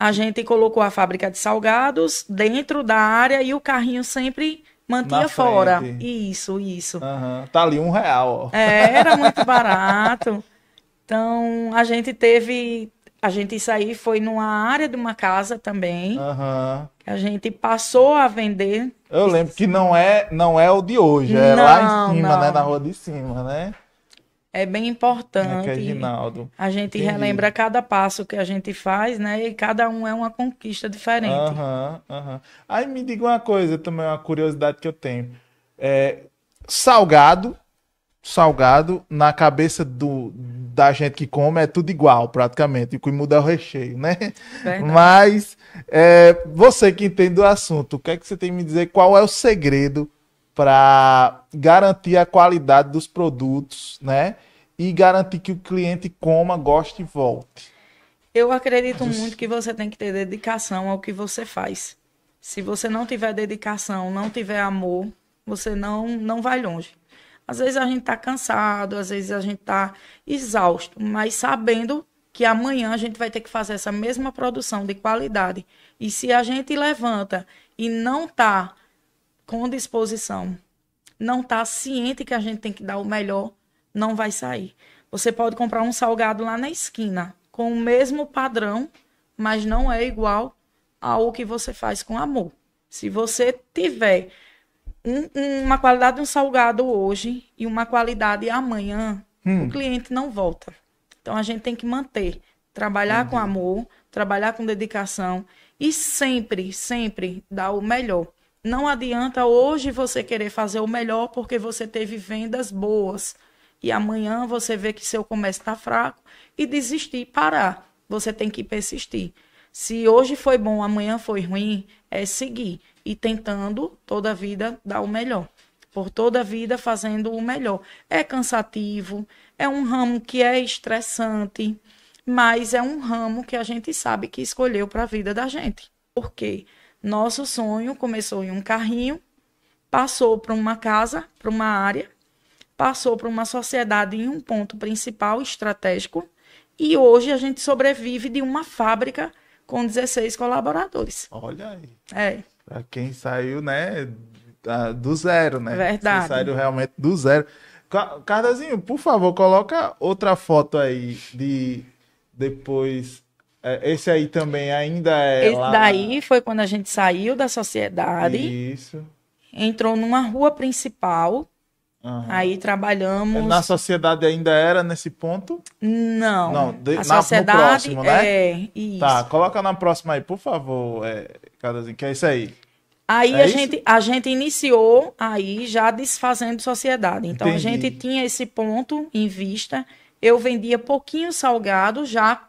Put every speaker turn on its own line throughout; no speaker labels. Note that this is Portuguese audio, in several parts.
A gente colocou a fábrica de salgados dentro da área e o carrinho sempre mantinha fora. Isso, isso.
Uhum. Tá ali um real. É, era
muito barato. Então a gente teve. A gente isso aí foi numa área de uma casa também. Uhum. A gente passou a vender. Eu lembro que não é não é o de hoje, é não, lá em cima, né, não. né? Na rua de cima, né? é bem importante. É, A gente Entendi. relembra cada passo que a gente faz, né? E cada um é uma conquista diferente.
Aham, uhum, aham. Uhum. Aí me diga uma coisa, também é uma curiosidade que eu tenho. É, salgado, salgado, na cabeça do, da gente que come é tudo igual, praticamente. E o que muda é o recheio, né? Verdade. Mas é, você que entende do assunto, o que é que você tem me dizer? Qual é o segredo para garantir a qualidade dos produtos, né? E garantir que o cliente coma, goste e volte.
Eu acredito muito que você tem que ter dedicação ao que você faz. Se você não tiver dedicação, não tiver amor, você não não vai longe. Às vezes a gente está cansado, às vezes a gente está exausto, mas sabendo que amanhã a gente vai ter que fazer essa mesma produção de qualidade. E se a gente levanta e não está com disposição, não está ciente que a gente tem que dar o melhor, não vai sair. Você pode comprar um salgado lá na esquina, com o mesmo padrão, mas não é igual ao que você faz com amor. Se você tiver um, uma qualidade de um salgado hoje e uma qualidade amanhã, hum. o cliente não volta. Então a gente tem que manter, trabalhar uhum. com amor, trabalhar com dedicação e sempre, sempre dar o melhor. Não adianta hoje você querer fazer o melhor porque você teve vendas boas e amanhã você vê que seu comércio está fraco e desistir, parar. Você tem que persistir. Se hoje foi bom, amanhã foi ruim, é seguir e tentando toda a vida dar o melhor. Por toda a vida fazendo o melhor. É cansativo, é um ramo que é estressante, mas é um ramo que a gente sabe que escolheu para a vida da gente. Por quê? Nosso sonho começou em um carrinho, passou para uma casa, para uma área, passou para uma sociedade em um ponto principal estratégico e hoje a gente sobrevive de uma fábrica com 16 colaboradores. Olha aí. É.
Para quem saiu, né, do zero, né? Verdade. Quem saiu realmente do zero. Cardazinho, por favor, coloca outra foto aí de depois é, esse aí também ainda é. Esse lá... daí
foi quando a gente saiu da sociedade.
Isso.
Entrou numa rua principal. Uhum. Aí trabalhamos. Na
sociedade ainda era nesse ponto?
Não. Não, de... a na, sociedade no próximo, né? É, tá, isso. Tá,
coloca na próxima aí, por favor, é, Cadazinho, que é isso aí.
Aí é a, gente, a gente iniciou aí já desfazendo sociedade. Então Entendi. a gente tinha esse ponto em vista. Eu vendia pouquinho salgado já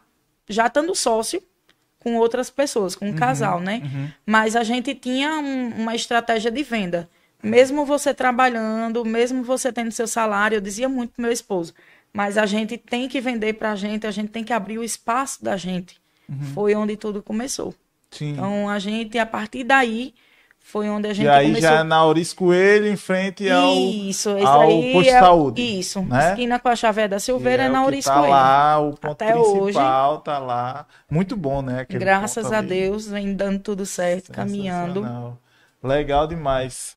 já estando sócio com outras pessoas, com um uhum, casal, né? Uhum. Mas a gente tinha um, uma estratégia de venda. Mesmo você trabalhando, mesmo você tendo seu salário, eu dizia muito pro meu esposo, mas a gente tem que vender para a gente, a gente tem que abrir o espaço da gente. Uhum. Foi onde tudo começou. Sim. Então a gente, a partir daí, foi onde a gente começou. e aí começou... já na
Auris Coelho, em frente ao, isso, ao posto é, saúde.
Isso, né? esquina com a Chaveira da Silveira é, é na Auris tá Coelho. lá,
o ponto Até principal hoje. tá lá. Muito bom, né? Aquele Graças a ali.
Deus, vem dando tudo certo, caminhando.
Legal demais.